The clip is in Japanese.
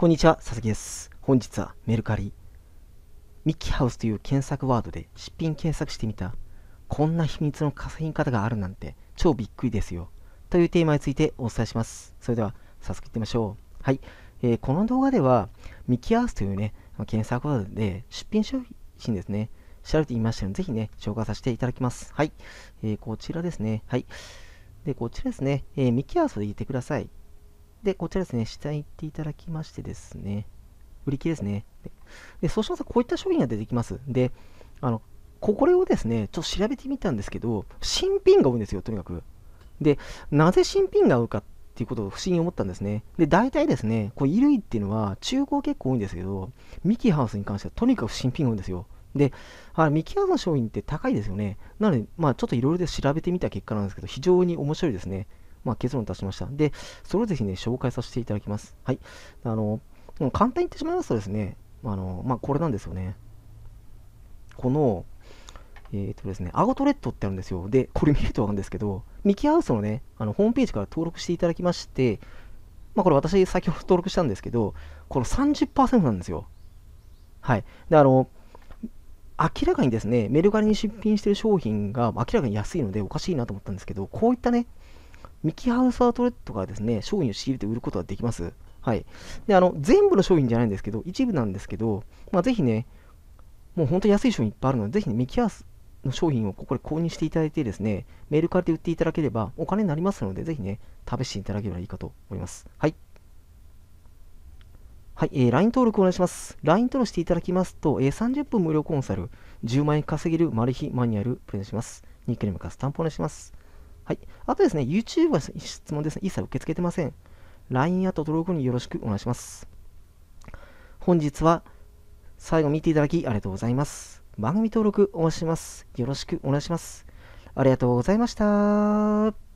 こんにちは、佐々木です。本日はメルカリ。ミッキーハウスという検索ワードで出品検索してみた。こんな秘密の稼ぎ方があるなんて超びっくりですよ。というテーマについてお伝えします。それでは早速いってみましょう。はい。えー、この動画ではミッキーハウスというね、検索ワードで出品商品ですね。調べてみましたので、ぜひね、紹介させていただきます。はい。えー、こちらですね。はい。で、こちらですね。えー、ミッキーハウスで言ってください。で、こちらですね、下行っていただきましてですね、売り切れですね。で、そうしますと、こういった商品が出てきます。で、あの、これをですね、ちょっと調べてみたんですけど、新品が多いんですよ、とにかく。で、なぜ新品が合うかっていうことを不思議に思ったんですね。で、大体ですね、こう衣類っていうのは中古結構多いんですけど、ミキハウスに関してはとにかく新品が多いんですよ。で、あミキハウスの商品って高いですよね。なので、まあちょっといろいろで調べてみた結果なんですけど、非常に面白いですね。まあ、結論出しました。で、それをぜひね、紹介させていただきます。はい。あの、簡単に言ってしまいますとですね、あの、まあ、これなんですよね。この、えっ、ー、とですね、アゴトレットってあるんですよ。で、これ見るとわかるんですけど、ミキハウスのね、あのホームページから登録していただきまして、まあ、これ私先ほど登録したんですけど、この30%なんですよ。はい。で、あの、明らかにですね、メルカリに出品している商品が明らかに安いのでおかしいなと思ったんですけど、こういったね、ミキハウスアートレットからですね、商品を仕入れて売ることができます。はい。で、あの、全部の商品じゃないんですけど、一部なんですけど、まあ、ぜひね、もう本当に安い商品いっぱいあるので、ぜひね、ミキハウスの商品をここで購入していただいてですね、メールからで売っていただければお金になりますので、ぜひね、試していただければいいかと思います。はい。はい、えー、LINE 登録お願いします。LINE 登録していただきますと、えー、30分無料コンサル、10万円稼げるマル秘マニュアルプレゼントします。ニックネームカスタンプお願いします。はい。あとですね、YouTube は質問ですね、一切受け付けてません。LINE アット登録によろしくお願いします。本日は最後見ていただきありがとうございます。番組登録お待ちします。よろしくお願いします。ありがとうございました。